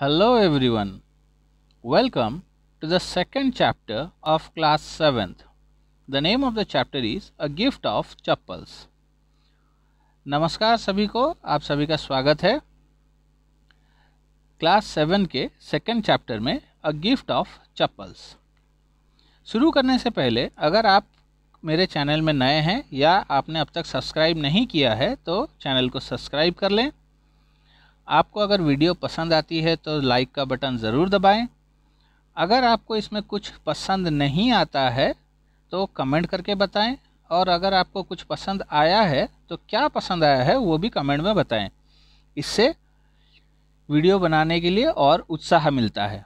Hello everyone. Welcome to the second chapter of class 7th. The name of the chapter is A Gift of Chappals. नमस्कार सभी को आप सभी का स्वागत है क्लास सेवन के सेकंड चैप्टर में अ गिफ्ट ऑफ चप्पल्स शुरू करने से पहले अगर आप मेरे चैनल में नए हैं या आपने अब तक सब्सक्राइब नहीं किया है तो चैनल को सब्सक्राइब कर लें आपको अगर वीडियो पसंद आती है तो लाइक का बटन ज़रूर दबाएं। अगर आपको इसमें कुछ पसंद नहीं आता है तो कमेंट करके बताएं और अगर आपको कुछ पसंद आया है तो क्या पसंद आया है वो भी कमेंट में बताएं इससे वीडियो बनाने के लिए और उत्साह मिलता है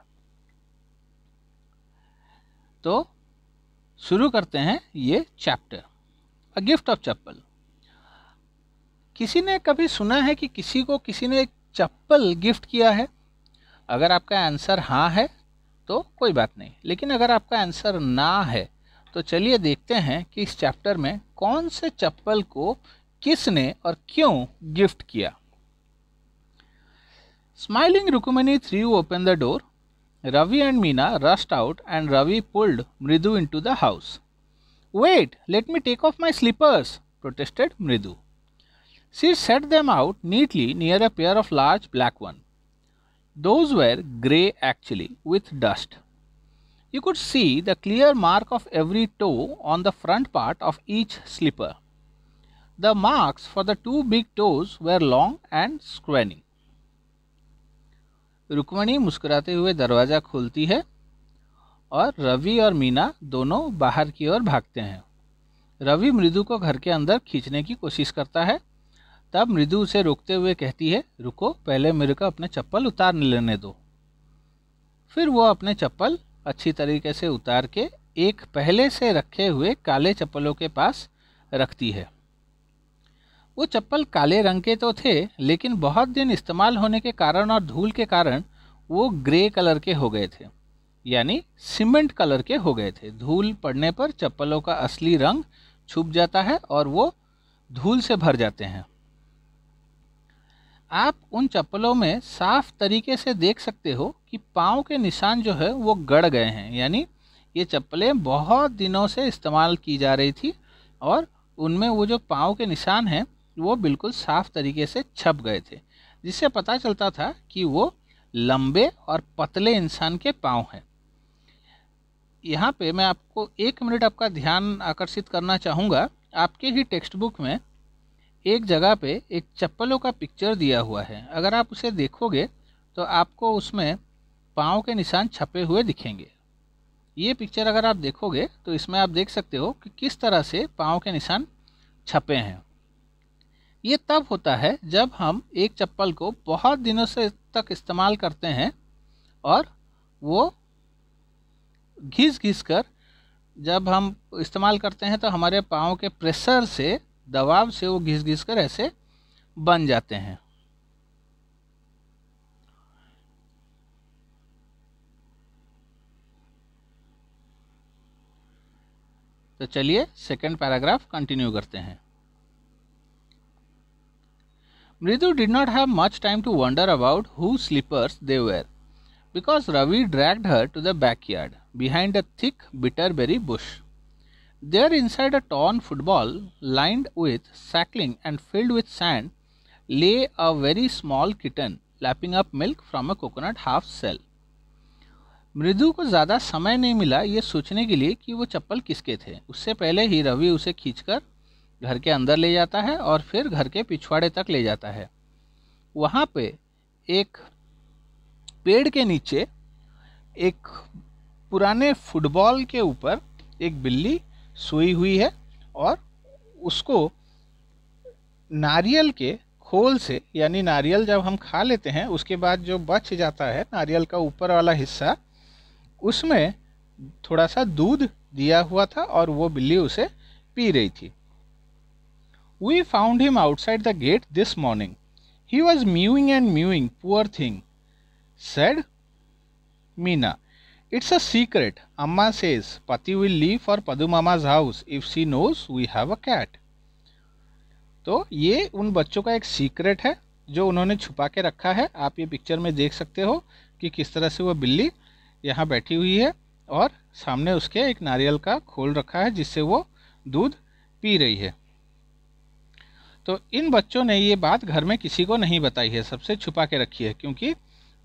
तो शुरू करते हैं ये chapter a gift of chappal किसी ने कभी सुना है कि किसी को किसी ने चप्पल गिफ्ट किया है अगर आपका आंसर हाँ है तो कोई बात नहीं लेकिन अगर आपका आंसर ना है तो चलिए देखते हैं कि इस चैप्टर में कौन से चप्पल को किसने और क्यों गिफ्ट किया smiling Rukmini threw open the door Ravi and Meena rushed out and Ravi pulled Mridu into the house wait let me take off my slippers protested Mridu She set them out neatly near a pair of large black ones. Those were grey actually, with dust. You could see the clear mark of every toe on the front part of each slipper. The marks for the two big toes were long and scrawny. Rukmini मुस्कुराते हुए दरवाज़ा खोलती है और रवि और मीना दोनों बाहर की ओर भागते हैं रवि मृदु को घर के अंदर खींचने की कोशिश करता है तब मृदु उसे रोकते हुए कहती है रुको पहले मेरे को अपने चप्पल उतार लेने दो फिर वो अपने चप्पल अच्छी तरीके से उतार के एक पहले से रखे हुए काले चप्पलों के पास रखती है वो चप्पल काले रंग के तो थे लेकिन बहुत दिन इस्तेमाल होने के कारण और धूल के कारण वो ग्रे कलर के हो गए थे यानी सीमेंट कलर के हो गए थे धूल पड़ने पर चप्पलों का असली रंग छुप जाता है और वो धूल से भर जाते हैं आप उन चप्पलों में साफ तरीके से देख सकते हो कि पाँव के निशान जो है वो गड़ गए हैं यानी ये चप्पलें बहुत दिनों से इस्तेमाल की जा रही थी और उनमें वो जो पाँव के निशान हैं वो बिल्कुल साफ तरीके से छप गए थे जिससे पता चलता था कि वो लंबे और पतले इंसान के पाँव हैं यहाँ पे मैं आपको एक मिनट आपका ध्यान आकर्षित करना चाहूँगा आपके ही टेक्स्ट बुक में एक जगह पे एक चप्पलों का पिक्चर दिया हुआ है अगर आप उसे देखोगे तो आपको उसमें पाँव के निशान छपे हुए दिखेंगे ये पिक्चर अगर आप देखोगे तो इसमें आप देख सकते हो कि किस तरह से पाँव के निशान छपे हैं ये तब होता है जब हम एक चप्पल को बहुत दिनों से तक इस्तेमाल करते हैं और वो घिस घिस कर जब हम इस्तेमाल करते हैं तो हमारे पाँव के प्रेशर से दबाव से वो घिस घिस कर ऐसे बन जाते हैं तो चलिए सेकंड पैराग्राफ कंटिन्यू करते हैं Mridu did not have much time to wonder about who slippers they were because Ravi dragged her to the backyard behind a thick bitter berry bush They are inside a torn football lined with sackling and filled with sand lay a very small kitten lapping up milk from a coconut half cell. मृदु को ज़्यादा समय नहीं मिला ये सोचने के लिए कि वो चप्पल किसके थे उससे पहले ही रवि उसे खींचकर घर के अंदर ले जाता है और फिर घर के पिछवाड़े तक ले जाता है वहाँ पे एक पेड़ के नीचे एक पुराने फुटबॉल के ऊपर एक बिल्ली सोई हुई है और उसको नारियल के खोल से यानी नारियल जब हम खा लेते हैं उसके बाद जो बच जाता है नारियल का ऊपर वाला हिस्सा उसमें थोड़ा सा दूध दिया हुआ था और वो बिल्ली उसे पी रही थी we found him outside the gate this morning he was mewing and mewing poor thing said Meena it's a secret Amma says Pati will leave Padu Padumama's house if she knows we have a cat तो ये उन बच्चों का एक secret है जो उन्होंने छुपा के रखा है आप ये पिक्चर में देख सकते हो कि किस तरह से वो बिल्ली यहाँ बैठी हुई है और सामने उसके एक नारियल का खोल रखा है जिससे वो दूध पी रही है तो इन बच्चों ने ये बात घर में किसी को नहीं बताई है सबसे छुपा के रखी है क्योंकि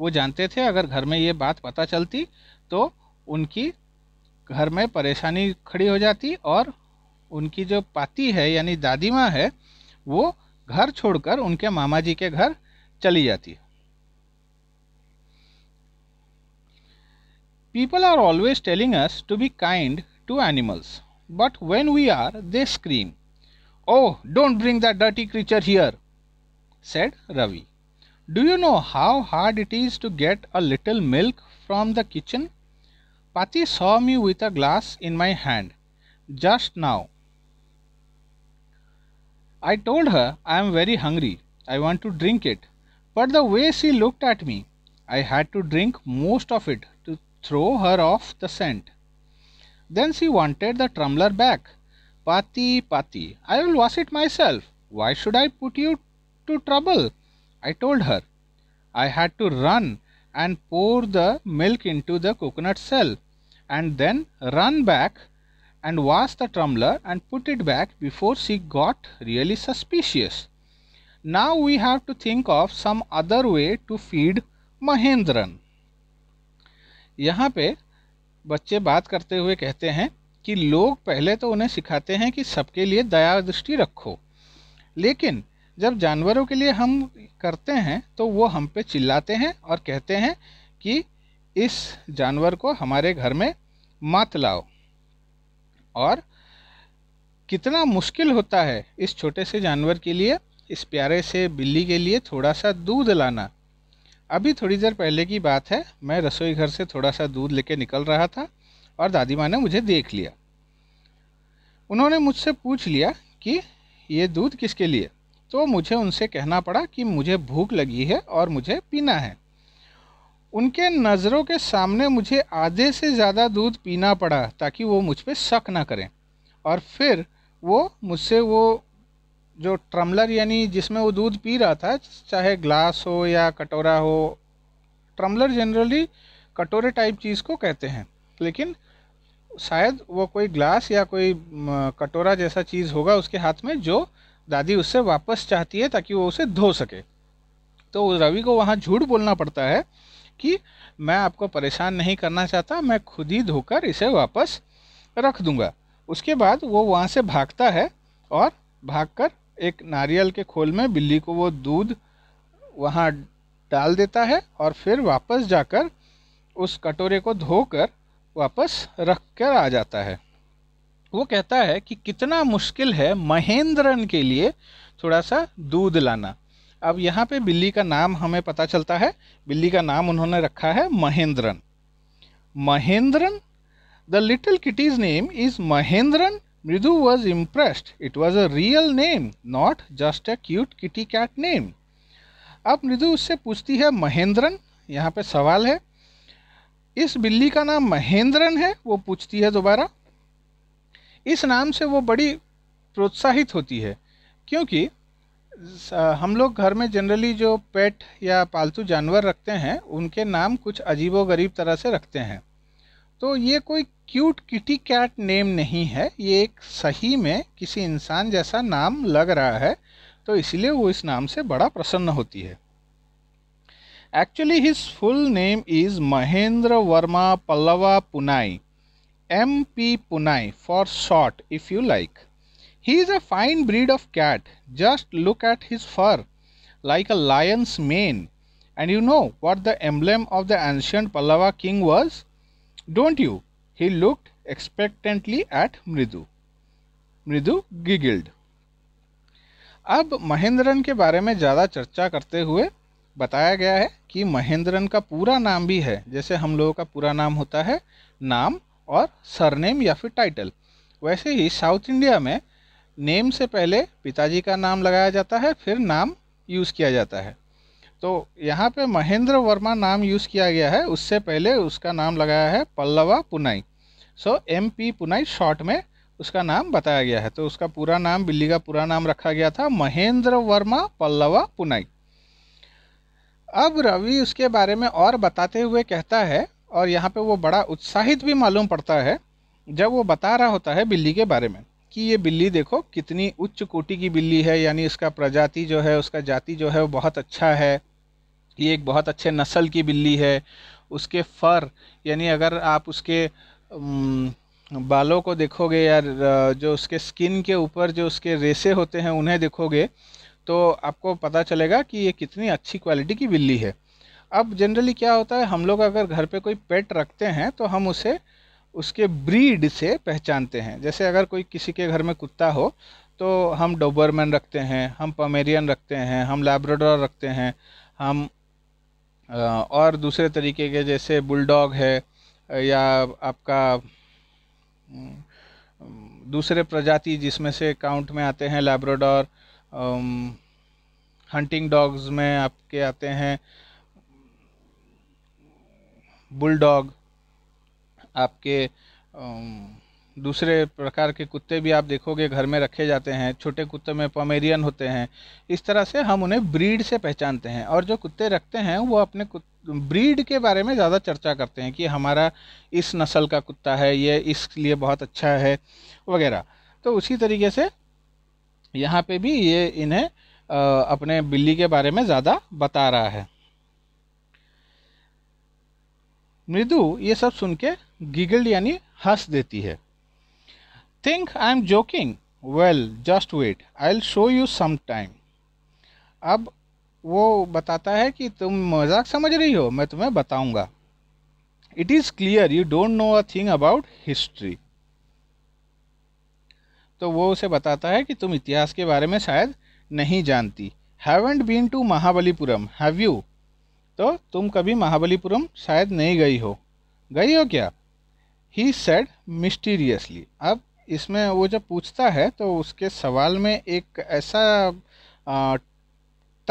वो जानते थे अगर घर में ये बात पता चलती तो उनकी घर में परेशानी खड़ी हो जाती और उनकी जो पाती है यानी दादी माँ है वो घर छोड़कर उनके मामा जी के घर चली जाती people are always telling us to be kind to animals but when we are they scream oh don't bring the dirty creature here said Ravi do you know how hard it is to get a little milk from the kitchen Pati saw me with a glass in my hand just now. I told her I am very hungry. I want to drink it. But the way she looked at me, I had to drink most of it to throw her off the scent. Then she wanted the tumbler back. Pati, Pati, I will wash it myself. Why should I put you to trouble? I told her. I had to run and pour the milk into the coconut shell and then run back and wash the tumbler and put it back before she got really suspicious. Now we have to think of some other way to feed Mahendran. yahan pe bacche baat karte hue kehte hain कि लोग पहले तो उन्हें सिखाते हैं कि सबके लिए दया दृष्टि रखो लेकिन जब जानवरों के लिए हम करते हैं तो वो हम पे चिल्लाते हैं और कहते हैं कि इस जानवर को हमारे घर में मत लाओ और कितना मुश्किल होता है इस छोटे से जानवर के लिए इस प्यारे से बिल्ली के लिए थोड़ा सा दूध लाना अभी थोड़ी देर पहले की बात है मैं रसोई घर से थोड़ा सा दूध लेके निकल रहा था और दादी माँ ने मुझे देख लिया उन्होंने मुझसे पूछ लिया कि ये दूध किसके लिए तो मुझे उनसे कहना पड़ा कि मुझे भूख लगी है और मुझे पीना है उनके नज़रों के सामने मुझे आधे से ज़्यादा दूध पीना पड़ा ताकि वो मुझ पर शक ना करें और फिर वो मुझसे वो जो ट्रमलर यानी जिसमें वो दूध पी रहा था चाहे ग्लास हो या कटोरा हो ट्रमलर जनरली कटोरे टाइप चीज़ को कहते हैं लेकिन शायद वो कोई ग्लास या कोई कटोरा जैसा चीज़ होगा उसके हाथ में जो दादी उससे वापस चाहती है ताकि वो उसे धो सके तो रवि को वहाँ झूठ बोलना पड़ता है कि मैं आपको परेशान नहीं करना चाहता मैं खुद ही धोकर इसे वापस रख दूंगा उसके बाद वो वहाँ से भागता है और भागकर एक नारियल के खोल में बिल्ली को वो दूध वहाँ डाल देता है और फिर वापस जाकर उस कटोरे को धोकर वापस रख कर आ जाता है वो कहता है कि कितना मुश्किल है महेंद्रन के लिए थोड़ा सा दूध लाना अब यहाँ पे बिल्ली का नाम हमें पता चलता है बिल्ली का नाम उन्होंने रखा है Mahendran Mahendran the little kitty's name is Mahendran Mridu was impressed it was a real name not just a cute kitty cat name अब मृदु उससे पूछती है महेंद्रन यहाँ पे सवाल है इस बिल्ली का नाम महेंद्रन है वो पूछती है दोबारा इस नाम से वो बड़ी प्रोत्साहित होती है क्योंकि हम लोग घर में जनरली जो पेट या पालतू जानवर रखते हैं उनके नाम कुछ अजीबो गरीब तरह से रखते हैं तो ये कोई क्यूट किटी कैट नेम नहीं है ये एक सही में किसी इंसान जैसा नाम लग रहा है तो इसलिए वो इस नाम से बड़ा प्रसन्न होती है actually his full name is Mahendra Varma Pallava Punai M P Punai for short if you like He is a fine breed of cat. Just look at his fur, like a lion's mane. And you know what the emblem of the ancient Pallava king was? Don't you? He looked expectantly at Mridu. मृदु गिगिल्ड अब महेंद्रन के बारे में ज़्यादा चर्चा करते हुए बताया गया है कि महेंद्रन का पूरा नाम भी है जैसे हम लोगों का पूरा नाम होता है नाम और सरनेम या फिर टाइटल वैसे ही साउथ इंडिया में नेम से पहले पिताजी का नाम लगाया जाता है फिर नाम यूज़ किया जाता है तो यहाँ पे महेंद्र वर्मा नाम यूज़ किया गया है उससे पहले उसका नाम लगाया है Pallava Punai so M P Punai शॉर्ट में उसका नाम बताया गया है तो उसका पूरा नाम बिल्ली का पूरा नाम रखा गया था महेंद्र वर्मा पल्लवा पुनाई अब रवि उसके बारे में और बताते हुए कहता है और यहाँ पे वो बड़ा उत्साहित भी मालूम पड़ता है जब वो बता रहा होता है बिल्ली के बारे में कि ये बिल्ली देखो कितनी उच्च कोटि की बिल्ली है यानी इसका प्रजाति जो है उसका जाति जो है वो बहुत अच्छा है ये एक बहुत अच्छे नस्ल की बिल्ली है उसके फर यानी अगर आप उसके बालों को देखोगे या जो उसके स्किन के ऊपर जो उसके रेसे होते हैं उन्हें देखोगे तो आपको पता चलेगा कि ये कितनी अच्छी क्वालिटी की बिल्ली है अब जनरली क्या होता है हम लोग अगर घर पे कोई पेट रखते हैं तो हम उसे उसके ब्रीड से पहचानते हैं जैसे अगर कोई किसी के घर में कुत्ता हो तो हम डोबरमैन रखते हैं हम पमेरियन रखते हैं हम लैब्रोडर रखते हैं हम और दूसरे तरीके के जैसे बुलडॉग है या आपका हम्म, दूसरे प्रजाति जिसमें से काउंट में आते हैं लैब्राडोर हंटिंग डॉग्स में आपके आते हैं बुलडॉग आपके दूसरे प्रकार के कुत्ते भी आप देखोगे घर में रखे जाते हैं छोटे कुत्ते में पमेरियन होते हैं इस तरह से हम उन्हें ब्रीड से पहचानते हैं और जो कुत्ते रखते हैं वो अपने ब्रीड के बारे में ज़्यादा चर्चा करते हैं कि हमारा इस नस्ल का कुत्ता है ये इसलिए बहुत अच्छा है वगैरह तो उसी तरीके से यहाँ पे भी ये इन्हें अपने बिल्ली के बारे में ज़्यादा बता रहा है मृदु ये सब सुन के गिगल्ड यानी हंस देती है think I am joking well just wait I will show you some time अब वो बताता है कि तुम मजाक समझ रही हो मैं तुम्हें बताऊंगा it is clear you don't know a thing about history तो वो उसे बताता है कि तुम इतिहास के बारे में शायद नहीं जानती haven't been to Mahabalipuram have you तो तुम कभी महाबलीपुरम शायद नहीं गई हो गई हो क्या ही सेड मिस्टीरियसली अब इसमें वो जब पूछता है तो उसके सवाल में एक ऐसा आ,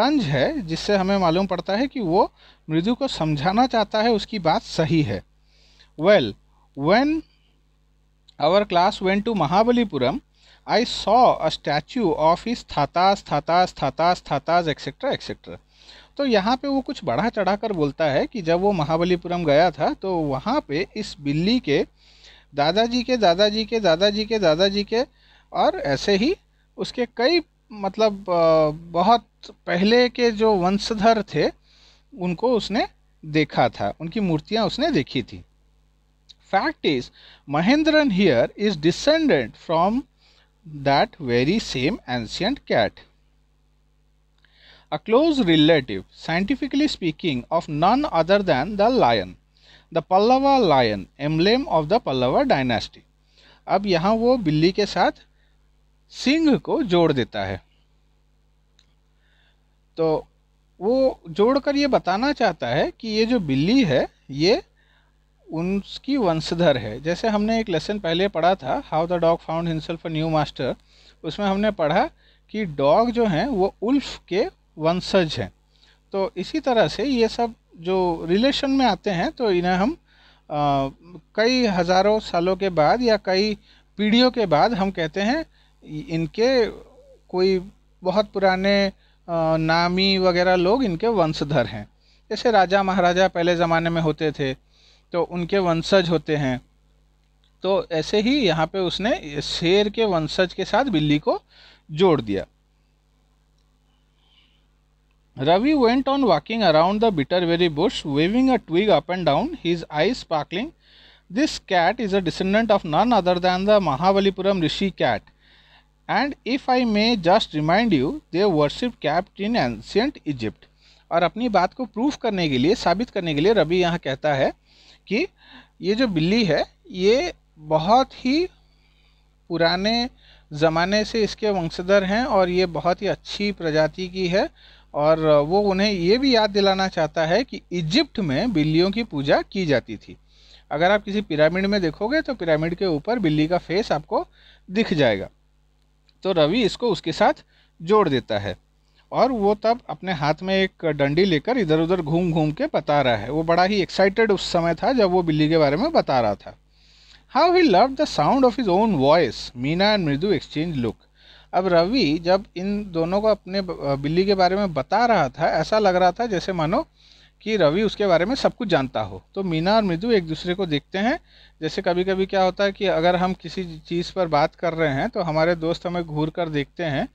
तंज है जिससे हमें मालूम पड़ता है कि वो मृदु को समझाना चाहता है उसकी बात सही है well when our class went to Mahabalipuram I saw a statue of his thatha's थाताज थाताज थाताज etcetera etcetera तो यहाँ पे वो कुछ बढ़ा चढ़ा कर बोलता है कि जब वो महाबलीपुरम गया था तो वहाँ पे इस बिल्ली के दादाजी के दादाजी के दादाजी के दादाजी के और ऐसे ही उसके कई मतलब बहुत पहले के जो वंशधर थे उनको उसने देखा था उनकी मूर्तियाँ उसने देखी थी fact is Mahendran here is descended from that very same ancient cat a close relative, scientifically speaking, of none other than the lion. The Pallava lion emblem of the Pallava dynasty अब यहाँ वो बिल्ली के साथ सिंह को जोड़ देता है तो वो जोड़कर ये बताना चाहता है कि ये जो बिल्ली है ये उनकी वंशधर है जैसे हमने एक लेसन पहले पढ़ा था how the dog found himself a new master उसमें हमने पढ़ा कि डॉग जो हैं वो उल्फ के वंशज हैं तो इसी तरह से ये सब जो रिलेशन में आते हैं तो इन्हें हम आ, कई हज़ारों सालों के बाद या कई पीढ़ियों के बाद हम कहते हैं इनके कोई बहुत पुराने आ, नामी वगैरह लोग इनके वंशधर हैं जैसे राजा महाराजा पहले ज़माने में होते थे तो उनके वंशज होते हैं तो ऐसे ही यहाँ पे उसने शेर के वंशज के साथ बिल्ली को जोड़ दिया Ravi went on walking around the bitterberry bush, waving a twig up and down, his eyes sparkling. This cat is a descendant of none other than the Mahabalipuram Rishi cat. And if I may just remind you, they worship cat in ancient Egypt. और अपनी बात को proof करने के लिए साबित करने के लिए रवि यहाँ कहता है कि ये जो बिल्ली है ये बहुत ही पुराने ज़माने से इसके वंशधर हैं और ये बहुत ही अच्छी प्रजाति की है और वो उन्हें ये भी याद दिलाना चाहता है कि इजिप्ट में बिल्लियों की पूजा की जाती थी अगर आप किसी पिरामिड में देखोगे तो पिरामिड के ऊपर बिल्ली का फेस आपको दिख जाएगा तो रवि इसको उसके साथ जोड़ देता है और वो तब अपने हाथ में एक डंडी लेकर इधर उधर घूम घूम के बता रहा है वो बड़ा ही एक्साइटेड उस समय था जब वो बिल्ली के बारे में बता रहा था how he love the sound of his own voice Meena and Mridu exchange look अब रवि जब इन दोनों को अपने बिल्ली के बारे में बता रहा था ऐसा लग रहा था जैसे मानो कि रवि उसके बारे में सब कुछ जानता हो तो मीना और मृदु एक दूसरे को देखते हैं जैसे कभी कभी क्या होता है कि अगर हम किसी चीज़ पर बात कर रहे हैं तो हमारे दोस्त हमें घूर कर देखते हैं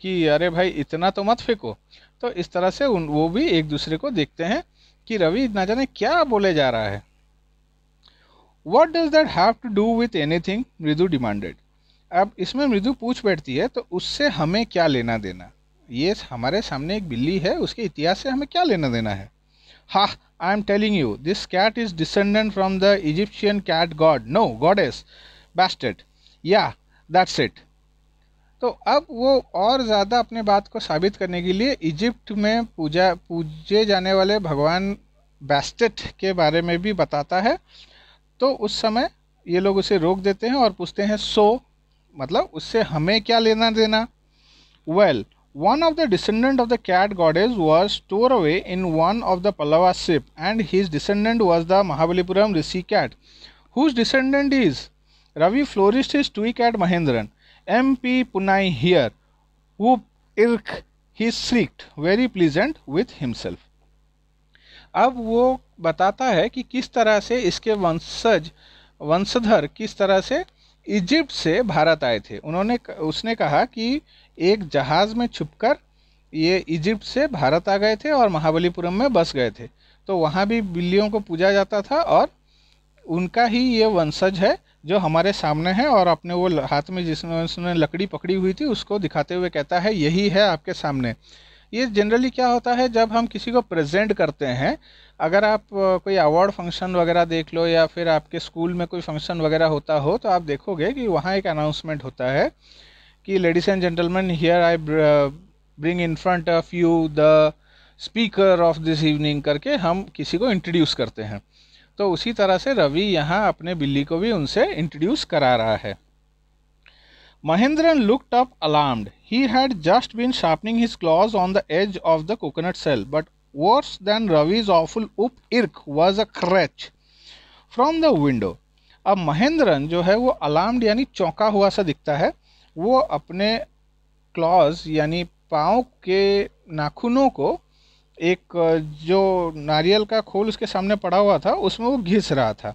कि अरे भाई इतना तो मत फेंको तो इस तरह से उन वो भी एक दूसरे को देखते हैं कि रवि ना जाने क्या बोले जा रहा है what does that have to do with anything Mridu demanded अब इसमें मृदु पूछ बैठती है तो उससे हमें क्या लेना देना ये हमारे सामने एक बिल्ली है उसके इतिहास से हमें क्या लेना देना है हा I am telling you this cat is descendant from the Egyptian cat god no goddess Bastet yeah that's it तो अब वो और ज़्यादा अपने बात को साबित करने के लिए इजिप्ट में पूजा पूजे जाने वाले भगवान बैस्टेट के बारे में भी बताता है तो उस समय ये लोग उसे रोक देते हैं और पूछते हैं सो मतलब उससे हमें क्या लेना देना well one of the descendant of the cat goddess was store away in one of the Pallava ship and his descendant was the Mahabalipuram Rishi cat whose descendant is Ravi florist is to cat Mahendran M P Punai here who irk he shrieked very pleasant with himself अब वो बताता है कि किस तरह से इसके वंशज वंशधर किस तरह से इजिप्ट से भारत आए थे उन्होंने उसने कहा कि एक जहाज़ में छुपकर ये इजिप्ट से भारत आ गए थे और महाबलीपुरम में बस गए थे तो वहाँ भी बिल्लियों को पूजा जाता था और उनका ही ये वंशज है जो हमारे सामने है और अपने वो हाथ में जिसने उसने लकड़ी पकड़ी हुई थी उसको दिखाते हुए कहता है यही है आपके सामने ये जनरली क्या होता है जब हम किसी को प्रेजेंट करते हैं अगर आप कोई अवार्ड फंक्शन वगैरह देख लो या फिर आपके स्कूल में कोई फंक्शन वगैरह होता हो तो आप देखोगे कि वहाँ एक अनाउंसमेंट होता है कि ladies and gentleman here I bring in front of you the speaker of this evening करके हम किसी को इंट्रोड्यूस करते हैं तो उसी तरह से रवि यहाँ अपने बिल्ली को भी उनसे इंट्रोड्यूस करा रहा है Mahendran looked up alarmed. He had just been sharpening his claws on the edge of the coconut shell, but worse than Ravi's awful oop irk was a crutch from the window. अब महेंद्रन जो है वो alarmed यानी चौंका हुआ सा दिखता है वो अपने क्लॉज यानी पाँव के नाखूनों को एक जो नारियल का खोल उसके सामने पड़ा हुआ था उसमें वो घिस रहा था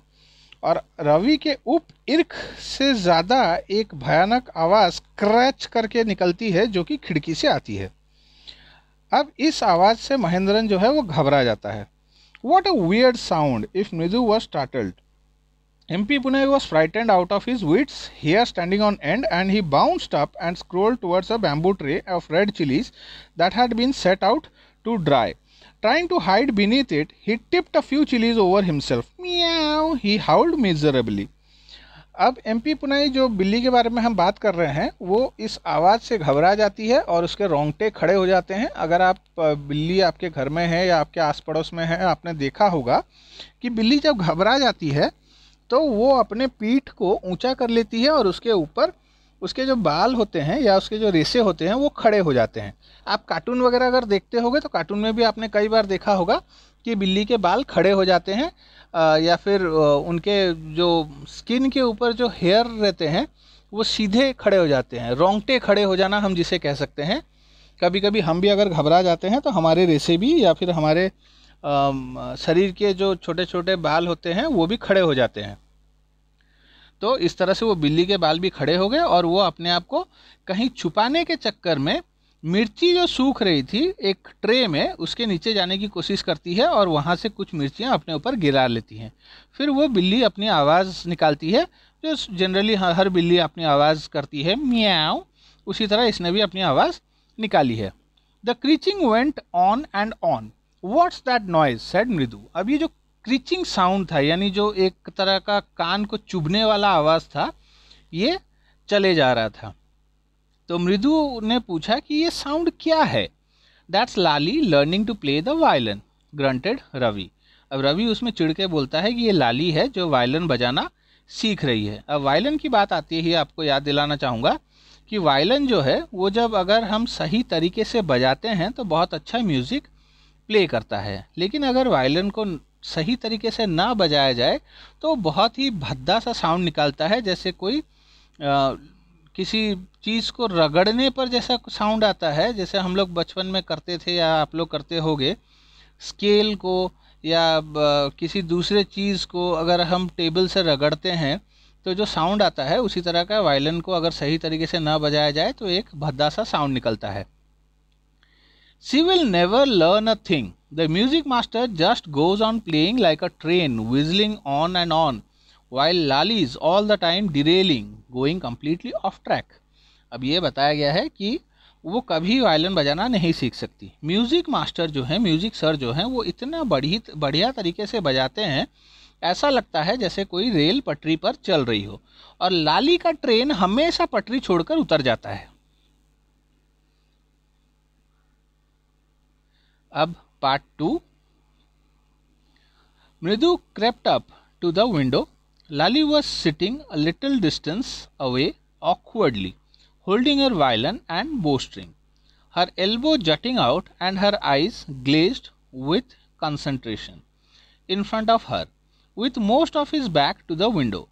और रवि के उप इर्ख से ज़्यादा एक भयानक आवाज़ क्रैच करके निकलती है जो कि खिड़की से आती है अब इस आवाज़ से महेंद्रन जो है वो घबरा जाता है what a weird sound if Miju was startled M P Pune was frightened out of his wits he are standing on end and he bounced up and scroll towards a bamboo tray of red chillies that had been set out to dry Trying to hide beneath it, he tipped a few chilies over himself. Meow, he howled miserably. अब M P Punai जो बिल्ली के बारे में हम बात कर रहे हैं वो इस आवाज़ से घबरा जाती है और उसके रोंगटे खड़े हो जाते हैं अगर आप बिल्ली आपके घर में है या आपके आस पड़ोस में है आपने देखा होगा कि बिल्ली जब घबरा जाती है तो वो अपने पीठ को ऊंचा कर लेती है और उसके ऊपर उसके जो बाल होते हैं या उसके जो रेसे होते हैं वो खड़े हो जाते हैं आप कार्टून वगैरह अगर देखते होगे तो कार्टून में भी आपने कई बार देखा होगा कि बिल्ली के बाल खड़े हो जाते हैं या फिर उनके जो स्किन के ऊपर जो हेयर रहते हैं वो सीधे खड़े हो जाते हैं रोंगटे खड़े हो जाना हम जिसे कह सकते हैं कभी कभी हम भी अगर घबरा जाते हैं तो हमारे रेसे भी या फिर हमारे शरीर के जो छोटे छोटे बाल होते हैं वो भी खड़े हो जाते हैं तो इस तरह से वो बिल्ली के बाल भी खड़े हो गए और वो अपने आप को कहीं छुपाने के चक्कर में मिर्ची जो सूख रही थी एक ट्रे में उसके नीचे जाने की कोशिश करती है और वहाँ से कुछ मिर्चियाँ अपने ऊपर गिरा लेती हैं फिर वो बिल्ली अपनी आवाज़ निकालती है जो जनरली हर बिल्ली अपनी आवाज़ करती है म्याओ उसी तरह इसने भी अपनी आवाज़ निकाली है the creaking went on and on what's that noise said Mridu अब ये जो स्क्रीचिंग साउंड था यानी जो एक तरह का कान को चुभने वाला आवाज़ था ये चले जा रहा था तो मृदु ने पूछा कि ये साउंड क्या है that's Lali learning to play the violin grunted Ravi अब रवि उसमें चिड़ के बोलता है कि ये लाली है जो वायलन बजाना सीख रही है अब वायलन की बात आती है आपको याद दिलाना चाहूँगा कि वायलन जो है वो जब अगर हम सही तरीके से बजाते हैं तो बहुत अच्छा म्यूज़िक प्ले करता है लेकिन अगर वायलन को सही तरीके से ना बजाया जाए तो बहुत ही भद्दा सा साउंड निकालता है जैसे कोई आ, किसी चीज़ को रगड़ने पर जैसा साउंड आता है जैसे हम लोग बचपन में करते थे या आप लोग करते होंगे स्केल को या किसी दूसरे चीज़ को अगर हम टेबल से रगड़ते हैं तो जो साउंड आता है उसी तरह का वायलिन को अगर सही तरीके से ना बजाया जाए तो एक भद्दा सा साउंड निकलता है She will never learn a thing. The music master just goes on playing like a train, whistling on and on, while Lali is all the time derailing, going completely off track. अब ये बताया गया है कि वो कभी violin बजाना नहीं सीख सकती म्यूज़िक मास्टर जो है म्यूज़िक सर जो है वो इतना बढ़ी बढ़िया तरीके से बजाते हैं ऐसा लगता है जैसे कोई रेल पटरी पर चल रही हो और लाली का ट्रेन हमेशा पटरी छोड़कर उतर जाता है Ab part 2 Mridu crept up to the window. Lali was sitting a little distance away awkwardly, holding her violin and bowstring, her elbow jutting out and her eyes glazed with concentration. In front of her, with most of his back to the window,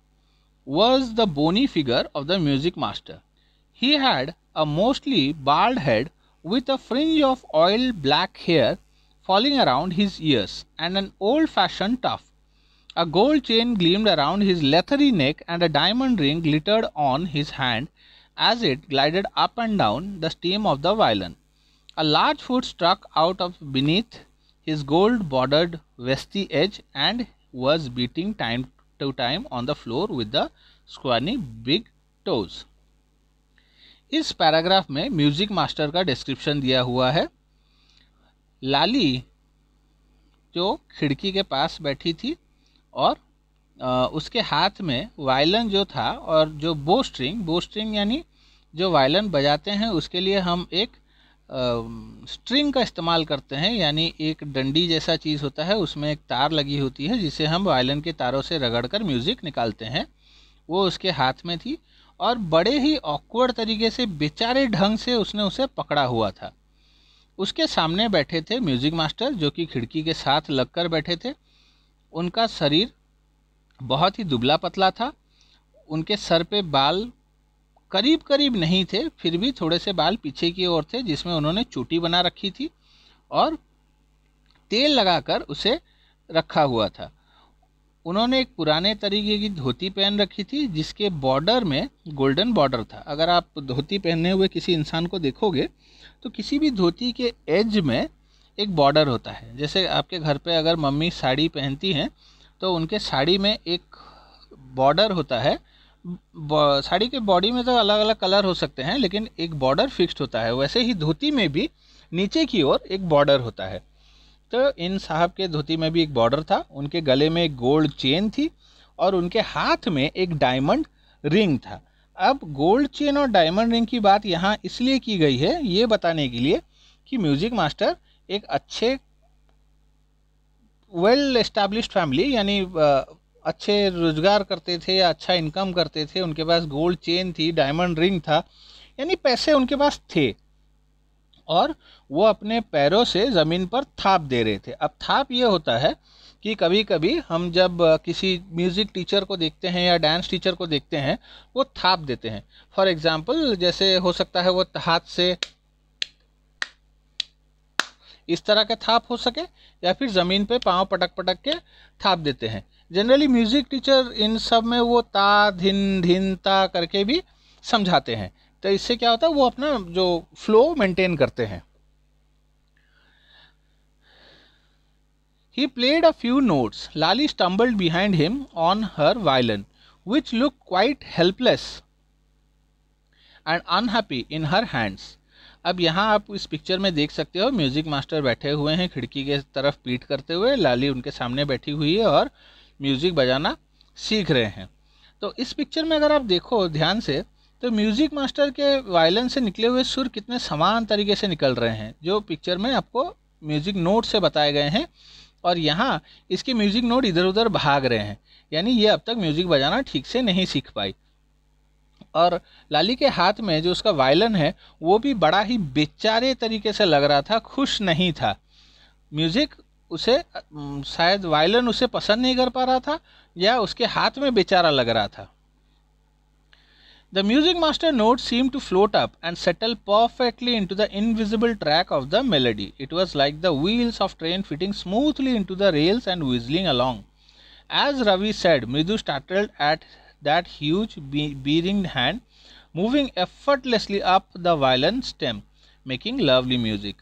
was the bony figure of the music master. He had a mostly bald head with a fringe of oil black hair falling around his ears and an old fashioned tuft. A gold chain gleamed around his leathery neck and a diamond ring glittered on his hand as it glided up and down the stem of the violin. A large foot struck out of beneath his gold bordered vesty edge and was beating time to time on the floor with the squirny big toes. इस paragraph में music master का description दिया हुआ है लाली जो खिड़की के पास बैठी थी और उसके हाथ में वायलन जो था और जो बो स्ट्रिंग बो स्ट्रिंग यानी जो वायलन बजाते हैं उसके लिए हम एक आ, स्ट्रिंग का इस्तेमाल करते हैं यानी एक डंडी जैसा चीज़ होता है उसमें एक तार लगी होती है जिसे हम वायलन के तारों से रगड़कर म्यूज़िक निकालते हैं वो उसके हाथ में थी और बड़े ही ऑकवर्ड तरीके से बेचारे ढंग से उसने उसे पकड़ा हुआ था उसके सामने बैठे थे म्यूज़िक मास्टर जो कि खिड़की के साथ लगकर बैठे थे उनका शरीर बहुत ही दुबला पतला था उनके सर पे बाल करीब करीब नहीं थे फिर भी थोड़े से बाल पीछे की ओर थे जिसमें उन्होंने चोटी बना रखी थी और तेल लगाकर उसे रखा हुआ था उन्होंने एक पुराने तरीके की धोती पहन रखी थी जिसके बॉर्डर में गोल्डन बॉर्डर था अगर आप धोती पहने हुए किसी इंसान को देखोगे तो किसी भी धोती के एज में एक बॉर्डर होता है जैसे आपके घर पे अगर मम्मी साड़ी पहनती हैं तो उनके साड़ी में एक बॉर्डर होता है साड़ी के बॉडी में तो अलग अलग कलर हो सकते हैं लेकिन एक बॉर्डर फिक्स्ड होता है वैसे ही धोती में भी नीचे की ओर एक बॉर्डर होता है तो इन साहब के धोती में भी एक बॉर्डर था उनके गले में एक गोल्ड चेन थी और उनके हाथ में एक डायमंड रिंग था अब गोल्ड चेन और डायमंड रिंग की बात यहाँ इसलिए की गई है ये बताने के लिए कि म्यूज़िक मास्टर एक अच्छे वेल एस्टैब्लिश फैमिली यानी अच्छे रोजगार करते थे या अच्छा इनकम करते थे उनके पास गोल्ड चेन थी डायमंड रिंग था यानी पैसे उनके पास थे और वो अपने पैरों से ज़मीन पर थाप दे रहे थे अब थाप ये होता है कि कभी कभी हम जब किसी म्यूज़िक टीचर को देखते हैं या डांस टीचर को देखते हैं वो थाप देते हैं फॉर एग्ज़ाम्पल जैसे हो सकता है वो हाथ से इस तरह के थाप हो सके या फिर ज़मीन पे पाँव पटक पटक के थाप देते हैं जनरली म्यूज़िक टीचर इन सब में वो ता धिन धिन ता करके भी समझाते हैं तो इससे क्या होता है वो अपना जो फ्लो मेंटेन करते हैं He played a few notes. Lali stumbled behind him on her violin, which looked quite helpless and unhappy in her hands अब यहाँ आप इस पिक्चर में देख सकते हो म्यूज़िक मास्टर बैठे हुए हैं खिड़की के तरफ पीट करते हुए लाली उनके सामने बैठी हुई है और म्यूज़िक बजाना सीख रहे हैं तो इस पिक्चर में अगर आप देखो ध्यान से तो म्यूज़िक मास्टर के वायलन से निकले हुए सुर कितने समान तरीके से निकल रहे हैं जो पिक्चर में आपको म्यूज़िक नोट से बताए गए हैं और यहाँ इसके म्यूज़िक नोट इधर उधर भाग रहे हैं यानी ये अब तक म्यूज़िक बजाना ठीक से नहीं सीख पाई और लाली के हाथ में जो उसका वायलन है वो भी बड़ा ही बेचारे तरीके से लग रहा था खुश नहीं था म्यूज़िक उसे शायद वायलन उसे पसंद नहीं कर पा रहा था या उसके हाथ में बेचारा लग रहा था The music master notes seemed to float up and settle perfectly into the invisible track of the melody. It was like the wheels of train fitting smoothly into the rails and whizzing along. As Ravi said, Mridu startled at that huge be- bearing hand moving effortlessly up the violin stem, making lovely music.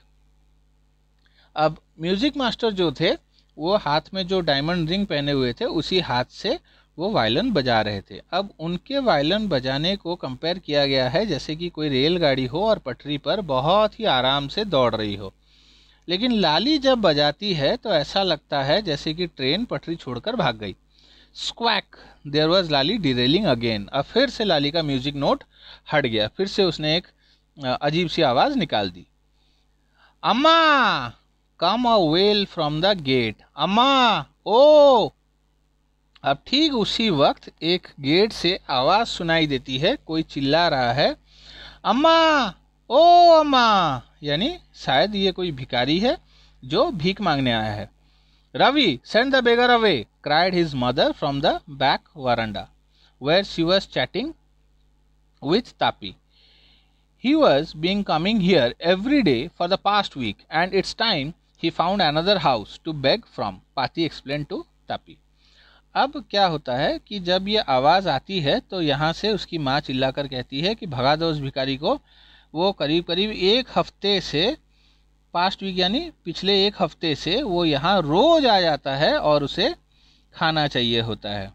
अब music master जो थे वो हाथ में जो diamond ring पहने हुए थे उसी हाथ से वो वायलन बजा रहे थे अब उनके वायलन बजाने को कंपेयर किया गया है जैसे कि कोई रेलगाड़ी हो और पटरी पर बहुत ही आराम से दौड़ रही हो लेकिन लाली जब बजाती है तो ऐसा लगता है जैसे कि ट्रेन पटरी छोड़कर भाग गई squawk there was Lali derailing again अब फिर से लाली का म्यूजिक नोट हट गया फिर से उसने एक अजीब सी आवाज़ निकाल दी अम्मा come a wail from the gate अम्मा ओ अब ठीक उसी वक्त एक गेट से आवाज़ सुनाई देती है कोई चिल्ला रहा है अम्मा ओ अम्मा यानी शायद ये कोई भिकारी है जो भीख मांगने आया है Ravi send the beggar away cried his mother from the back veranda where she was chatting with Tapi he was being coming here every day for the past week and it's time he found another house to beg from pati explained to tapi अब क्या होता है कि जब ये आवाज़ आती है तो यहाँ से उसकी माँ चिल्लाकर कहती है कि भगा दो उस भिखारी को वो करीब करीब एक हफ्ते से पास्ट वीक यानी पिछले एक हफ्ते से वो यहाँ रोज़ आ जाता है और उसे खाना चाहिए होता है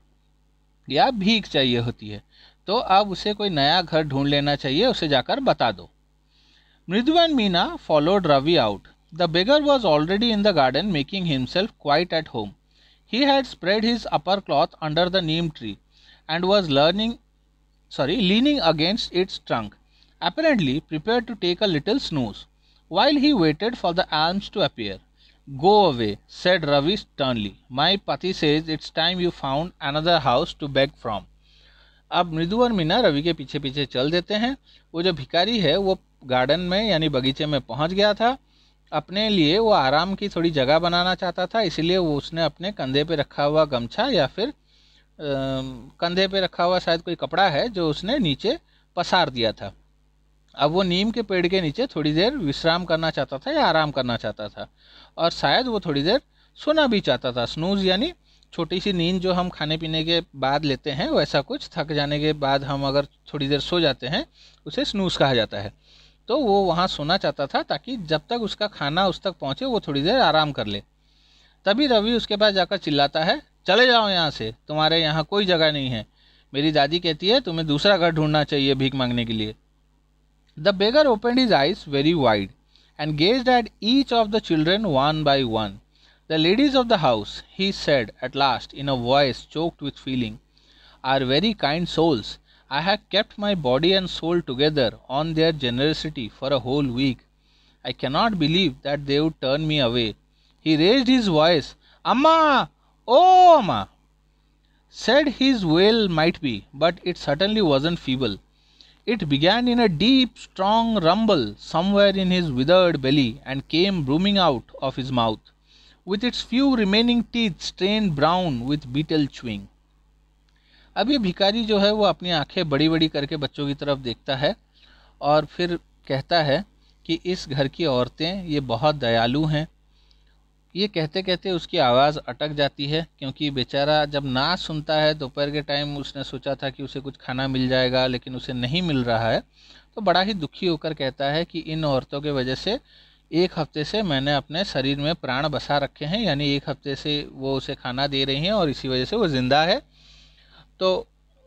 या भीख चाहिए होती है तो अब उसे कोई नया घर ढूंढ लेना चाहिए उसे जाकर बता दो Mridu and Meena followed Ravi out the beggar was already in the garden making himself quite at home He had spread his upper cloth under the neem tree and was learning, sorry, leaning against its trunk, apparently prepared to take a little snooze, while he waited for the alms to appear. Go away, said Ravi sternly. My pati says it's time you found another house to beg from. अब मृदु और मीना रवि के पीछे पीछे चल देते हैं वो जो भिखारी है वो गार्डन में यानी बगीचे में पहुंच गया था अपने लिए वो आराम की थोड़ी जगह बनाना चाहता था इसलिए वो उसने अपने कंधे पे रखा हुआ गमछा या फिर कंधे पे रखा हुआ शायद कोई कपड़ा है जो उसने नीचे पसार दिया था अब वो नीम के पेड़ के नीचे थोड़ी देर विश्राम करना चाहता था या आराम करना चाहता था और शायद वो थोड़ी देर सोना भी चाहता था स्नूज यानी छोटी सी नींद जो हम खाने पीने के बाद लेते हैं वैसा कुछ थक जाने के बाद हम अगर थोड़ी देर सो जाते हैं उसे स्नूज कहा जाता है तो वो वहाँ सोना चाहता था ताकि जब तक उसका खाना उस तक पहुँचे वो थोड़ी देर आराम कर ले तभी रवि उसके पास जाकर चिल्लाता है चले जाओ यहाँ से तुम्हारे यहाँ कोई जगह नहीं है मेरी दादी कहती है तुम्हें दूसरा घर ढूंढना चाहिए भीख मांगने के लिए the beggar open his eyes very wide and gaze at each of the children one by one the ladies of the house he said at last in a voice choked with feeling are very kind souls I have kept my body and soul together on their generosity for a whole week. I cannot believe that they would turn me away. He raised his voice, Amma! Oh, Amma! Said his wail might be, but it certainly wasn't feeble. It began in a deep, strong rumble somewhere in his withered belly and came booming out of his mouth, with its few remaining teeth stained brown with beetle chewing. अब ये भिकारी जो है वो अपनी आंखें बड़ी बड़ी करके बच्चों की तरफ देखता है और फिर कहता है कि इस घर की औरतें ये बहुत दयालु हैं ये कहते कहते उसकी आवाज़ अटक जाती है क्योंकि बेचारा जब ना सुनता है दोपहर के टाइम उसने सोचा था कि उसे कुछ खाना मिल जाएगा लेकिन उसे नहीं मिल रहा है तो बड़ा ही दुखी होकर कहता है कि इन औरतों के वजह से एक हफ्ते से मैंने अपने शरीर में प्राण बसा रखे हैं यानी एक हफ्ते से वो उसे खाना दे रही हैं और इसी वजह से वो ज़िंदा है तो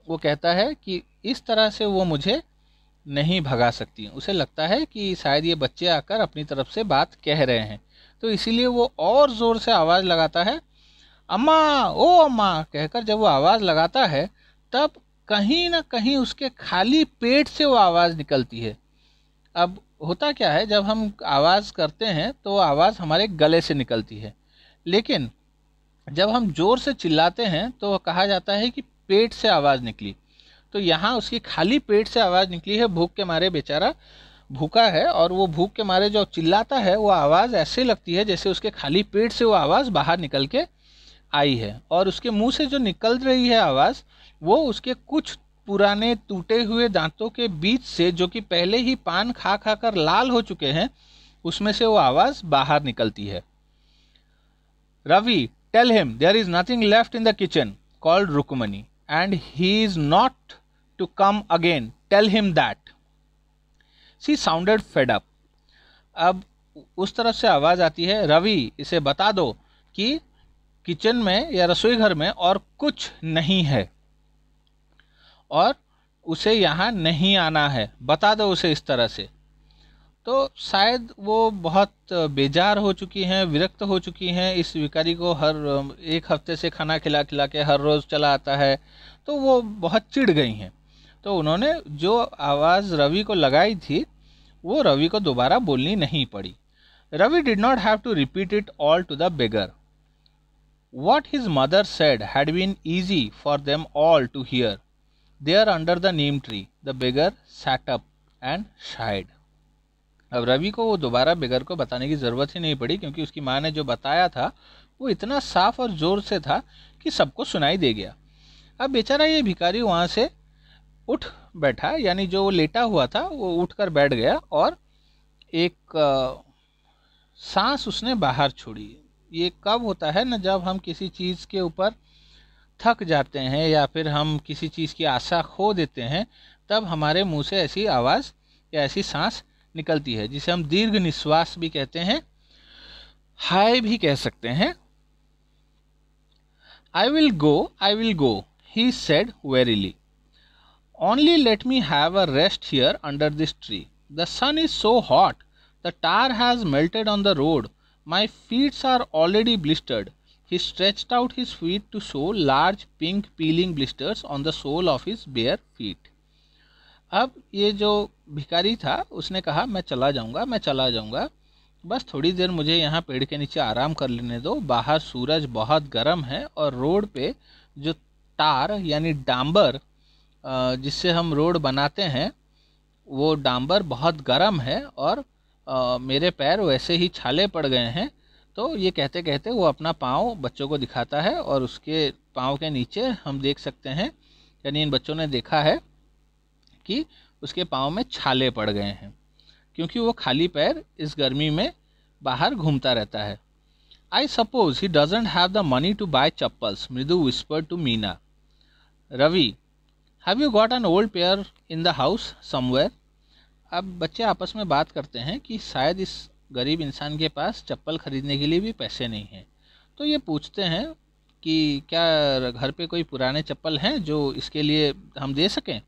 वो कहता है कि इस तरह से वो मुझे नहीं भगा सकती उसे लगता है कि शायद ये बच्चे आकर अपनी तरफ से बात कह रहे हैं तो इसीलिए वो और ज़ोर से आवाज़ लगाता है अम्मा ओ अम्मा कहकर जब वो आवाज़ लगाता है तब कहीं ना कहीं उसके खाली पेट से वो आवाज़ निकलती है अब होता क्या है जब हम आवाज़ करते हैं तो आवाज़ हमारे गले से निकलती है लेकिन जब हम ज़ोर से चिल्लाते हैं तो कहा जाता है कि पेट से आवाज़ निकली तो यहाँ उसकी खाली पेट से आवाज़ निकली है भूख के मारे बेचारा भूखा है और वो भूख के मारे जो चिल्लाता है वो आवाज़ ऐसे लगती है जैसे उसके खाली पेट से वो आवाज़ बाहर निकल के आई है और उसके मुंह से जो निकल रही है आवाज़ वो उसके कुछ पुराने टूटे हुए दांतों के बीच से जो कि पहले ही पान खा खा कर लाल हो चुके हैं उसमें से वो आवाज़ बाहर निकलती है Ravi tell him there is nothing left in the kitchen called Rukmani and he is not to come again. Tell him that. She sounded fed up. अब उस तरफ से आवाज़ आती है रवि इसे बता दो कि किचन में या रसोई घर में और कुछ नहीं है और उसे यहाँ नहीं आना है बता दो उसे इस तरह से तो शायद वो बहुत बेजार हो चुकी हैं विरक्त हो चुकी हैं इस विकारी को हर एक हफ्ते से खाना खिला खिला के हर रोज़ चला आता है तो वो बहुत चिढ़ गई हैं तो उन्होंने जो आवाज़ रवि को लगाई थी वो रवि को दोबारा बोलनी नहीं पड़ी Ravi did not have to repeat it all to the beggar what his mother said had been easy for them all to hear they are under the tree, tree the sat up and shied अब रवि को वो दोबारा बिगर को बताने की ज़रूरत ही नहीं पड़ी क्योंकि उसकी माँ ने जो बताया था वो इतना साफ और ज़ोर से था कि सबको सुनाई दे गया अब बेचारा ये भिखारी वहाँ से उठ बैठा यानी जो लेटा हुआ था वो उठकर बैठ गया और एक आ, सांस उसने बाहर छोड़ी ये कब होता है ना जब हम किसी चीज़ के ऊपर थक जाते हैं या फिर हम किसी चीज़ की आशा खो देते हैं तब हमारे मुंह से ऐसी आवाज़ या ऐसी सांस निकलती है जिसे हम दीर्घ निश्वास भी कहते हैं हाय भी कह सकते हैं I will go I will go he said wearily only let me have a rest here under this tree the sun is so hot the tar has melted on the road my feets are already blistered he stretch out his feet to show large pink peeling blisters on the sole of his bare feet अब ये जो भिकारी था उसने कहा मैं चला जाऊँगा मैं चला जाऊँगा बस थोड़ी देर मुझे यहाँ पेड़ के नीचे आराम कर लेने दो बाहर सूरज बहुत गर्म है और रोड पे जो तार यानी डांबर जिससे हम रोड बनाते हैं वो डांबर बहुत गर्म है और मेरे पैर वैसे ही छाले पड़ गए हैं तो ये कहते कहते वो अपना पाँव बच्चों को दिखाता है और उसके पाँव के नीचे हम देख सकते हैं यानी इन बच्चों ने देखा है कि उसके पाँव में छाले पड़ गए हैं क्योंकि वो खाली पैर इस गर्मी में बाहर घूमता रहता है I suppose he doesn't have the money to buy chappals Mridu whisper to Meena Ravi have you got an old pair in the house somewhere अब बच्चे आपस में बात करते हैं कि शायद इस गरीब इंसान के पास चप्पल ख़रीदने के लिए भी पैसे नहीं हैं तो ये पूछते हैं कि क्या घर पे कोई पुराने चप्पल हैं जो इसके लिए हम दे सकें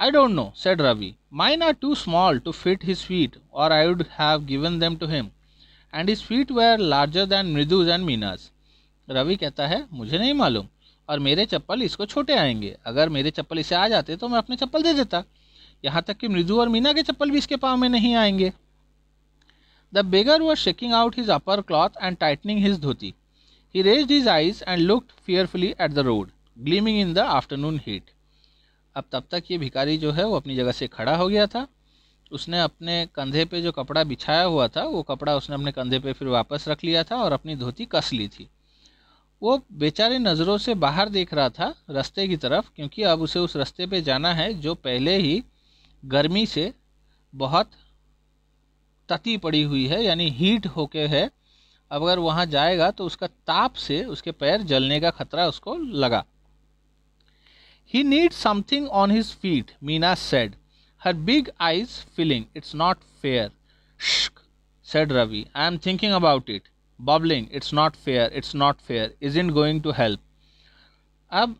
I don't know, said Ravi. Mine are too small to fit his feet, or I would have given them to him. And his feet were larger than Mridu's and Mina's. Ravi कहता है मुझे नहीं मालूम और मेरे चप्पल इसको छोटे आएंगे अगर मेरे चप्पल इसे आ जाते तो मैं अपने चप्पल दे देता यहाँ तक कि मृदु और मीना के चप्पल भी इसके पाँव में नहीं आएंगे the beggar was shaking out his upper cloth and tightening his dhoti he raise his eyes and looked fearfully at the road gleaming in the afternoon heat अब तब तक ये भिखारी जो है वो अपनी जगह से खड़ा हो गया था उसने अपने कंधे पे जो कपड़ा बिछाया हुआ था वो कपड़ा उसने अपने कंधे पे फिर वापस रख लिया था और अपनी धोती कस ली थी वो बेचारे नज़रों से बाहर देख रहा था रास्ते की तरफ क्योंकि अब उसे उस रास्ते पे जाना है जो पहले ही गर्मी से बहुत तती पड़ी हुई है यानी हीट होके है अब अगर वहाँ जाएगा तो उसका ताप से उसके पैर जलने का खतरा उसको लगा He needs something on his feet, Meena said, her big eyes filling. It's not fair. Shh, said Ravi. I am thinking about it. Bubbling, it's not fair, it's not fair, isn't going to help. अब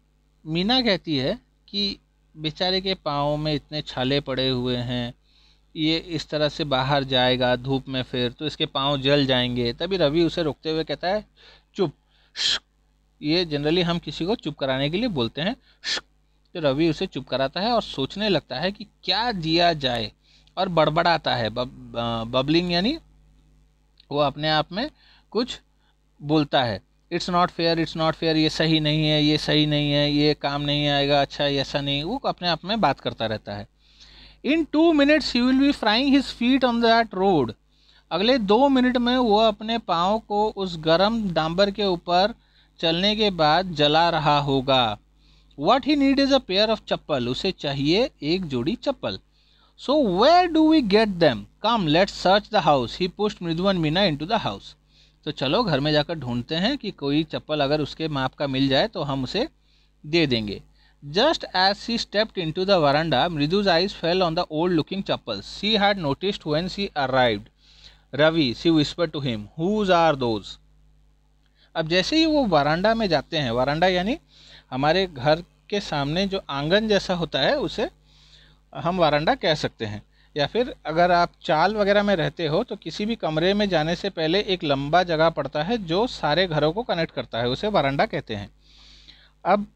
मीना कहती है कि बेचारे के पाँव में इतने छाले पड़े हुए हैं ये इस तरह से बाहर जाएगा धूप में फिर तो इसके पाँव जल जाएंगे तभी रवि उसे रोकते हुए कहता है चुप ये जनरली हम किसी को चुप कराने के लिए बोलते हैं तो रवि उसे चुप कराता है और सोचने लगता है कि क्या दिया जाए और बड़बड़ाता है बब, बबलिंग यानी वो अपने आप में कुछ बोलता है it's not fair it's not fair ये सही नहीं है ये सही नहीं है ये काम नहीं आएगा अच्छा ऐसा नहीं वो अपने आप में बात करता रहता है in two minutes he will be frying his feet on that road अगले दो मिनट में वो अपने पाँव को उस गर्म डांबर के ऊपर चलने के बाद जला रहा होगा what he need is a pair of chappal उसे चाहिए एक जोड़ी चप्पल so where do we get them come let search the house he pushed Mridu and Meena into the house तो चलो घर में जाकर ढूंढते हैं कि कोई चप्पल अगर उसके माप का मिल जाए तो हम उसे दे देंगे just as she stepped into the veranda Mridu's eyes fell on the old looking chappal she had noticed when she arrived Ravi she whisper to him whose are those अब जैसे ही वो वारांडा में जाते हैं वारांडा यानी हमारे घर के सामने जो आंगन जैसा होता है उसे हम वारंडा कह सकते हैं या फिर अगर आप चाल वगैरह में रहते हो तो किसी भी कमरे में जाने से पहले एक लंबा जगह पड़ता है जो सारे घरों को कनेक्ट करता है उसे वारंडा कहते हैं अब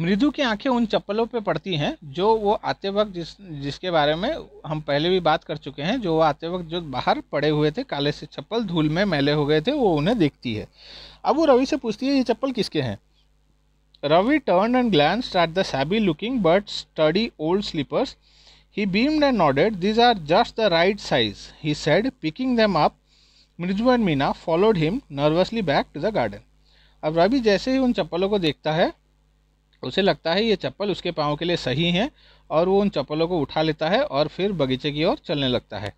मृदु की आंखें उन चप्पलों पे पड़ती हैं जो वो आते वक्त जिस जिसके बारे में हम पहले भी बात कर चुके हैं जो वो आते वक्त जो बाहर पड़े हुए थे काले से चप्पल धूल में मैले हो गए थे वो उन्हें देखती है अब वो रवि से पूछती है ये चप्पल किसके हैं Ravi turned and glanced at the shabby looking but sturdy old slippers. He beamed and nodded. These are just the right size, he said, picking them up. Mridu and Meena followed him nervously back to the garden अब रवि जैसे ही उन चप्पलों को देखता है उसे लगता है ये चप्पल उसके पाँव के लिए सही हैं और वो उन चप्पलों को उठा लेता है और फिर बगीचे की ओर चलने लगता है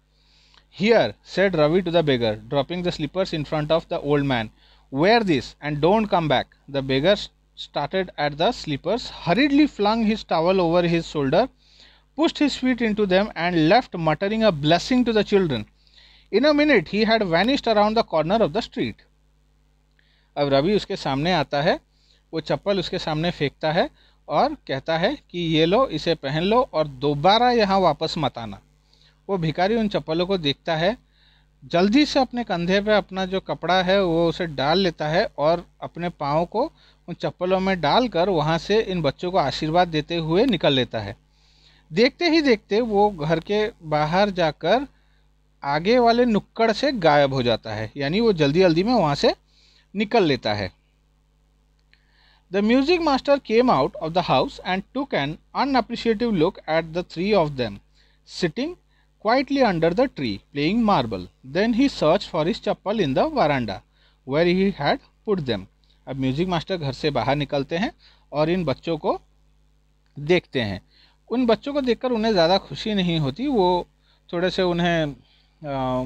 here said Ravi to the beggar dropping the slippers in front of the old man wear this and don't come back the beggar started at the slippers, hurriedly flung his towel over his shoulder, pushed his feet into them, and left, muttering a blessing to the children. In a minute, he had vanished around the corner of the street. अब रवि उसके सामने आता है वो चप्पल उसके सामने फेंकता है और कहता है कि ये लो इसे पहन लो और दोबारा यहाँ वापस मत आना वो भिखारी उन चप्पलों को देखता है जल्दी से अपने कंधे पे अपना जो कपड़ा है वो उसे डाल लेता है और अपने पाँव को उन चप्पलों में डालकर वहाँ से इन बच्चों को आशीर्वाद देते हुए निकल लेता है देखते ही देखते वो घर के बाहर जाकर आगे वाले नुक्कड़ से गायब हो जाता है यानी वो जल्दी जल्दी में वहाँ से निकल लेता है the music master came out of the house and took an unappreciative look at the three of them sitting quietly under the tree playing marble then he search for his chappal in the veranda where he had put them अब music master घर से बाहर निकलते हैं और इन बच्चों को देखते हैं उन बच्चों को देखकर उन्हें ज़्यादा खुशी नहीं होती वो थोड़े से उन्हें आ,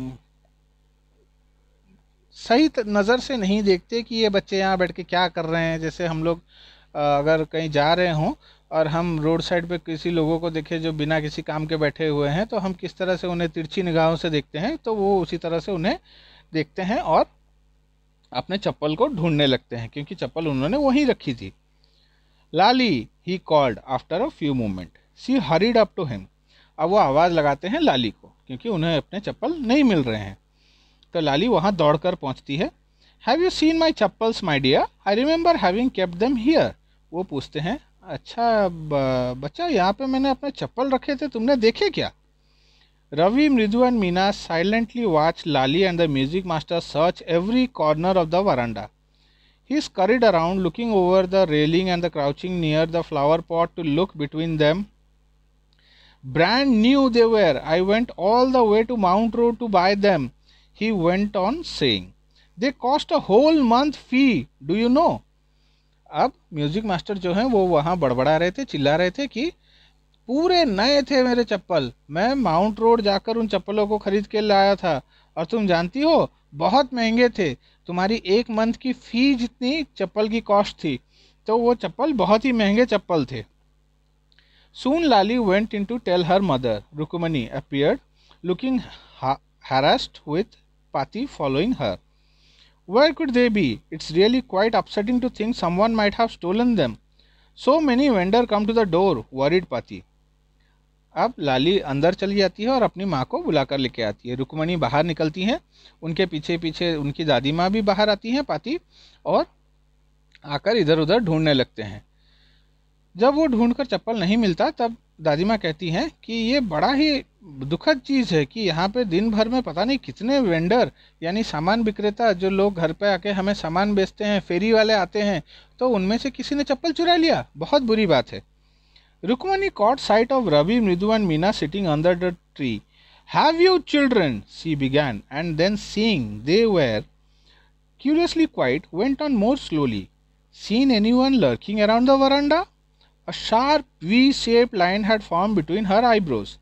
सही नज़र से नहीं देखते कि ये बच्चे यहाँ बैठ के क्या कर रहे हैं जैसे हम लोग अगर कहीं जा रहे हों और हम रोड साइड पे किसी लोगों को देखें जो बिना किसी काम के बैठे हुए हैं तो हम किस तरह से उन्हें तिरछी निगाहों से देखते हैं तो वो उसी तरह से उन्हें देखते हैं और अपने चप्पल को ढूंढने लगते हैं क्योंकि चप्पल उन्होंने वहीं रखी थी Lali he called after a few moment she hurried up to him अब वो आवाज़ लगाते हैं लाली को क्योंकि उन्हें अपने चप्पल नहीं मिल रहे हैं तो लाली वहाँ दौड़ कर पहुँचती है have you seen my chappals my dear I remember having kept them here वो पूछते हैं अच्छा बच्चा यहाँ पे मैंने अपने चप्पल रखे थे तुमने देखे क्या Ravi, Mridu and Meena silently watch Lali and the music master search every corner of the veranda. He scurried around, looking over the railing and the crouching near the flower pot to look between them. Brand new they were. I went all the way to Mount Road to buy them, he went on saying. They cost a whole month fee, do you know? अब music master जो हैं वो वहाँ बड़बड़ा रहे थे चिल्ला रहे थे कि पूरे नए थे मेरे चप्पल मैं माउंट रोड जाकर उन चप्पलों को खरीद के लाया था और तुम जानती हो बहुत महंगे थे तुम्हारी एक मंथ की फी जितनी चप्पल की कॉस्ट थी तो वो चप्पल बहुत ही महंगे चप्पल थे soon Lali went in to tell her mother Rukmani appear looking harassed with Paati following her where could they be it's really quite upsetting to think someone might have stolen them so many vendor come to the door worried Paati अब लाली अंदर चली जाती है और अपनी माँ को बुलाकर लेके आती है रुकमणी बाहर निकलती हैं उनके पीछे पीछे उनकी दादी माँ भी बाहर आती हैं पाती और आकर इधर उधर ढूंढने लगते हैं जब वो ढूंढकर चप्पल नहीं मिलता तब दादी माँ कहती हैं कि ये बड़ा ही दुखद चीज़ है कि यहाँ पे दिन भर में पता नहीं कितने वेंडर यानी सामान विक्रेता जो लोग घर पे आके हमें सामान बेचते हैं फेरी वाले आते हैं तो उनमें से किसी ने चप्पल चुरा लिया बहुत बुरी बात है Rukmani caught sight of Ravi, Mridu, and Meena sitting under the tree. Have you children? she began, and then seeing they were curiously quiet, went on more slowly. Seen anyone lurking around the veranda? A sharp V shaped line had formed between her eyebrows.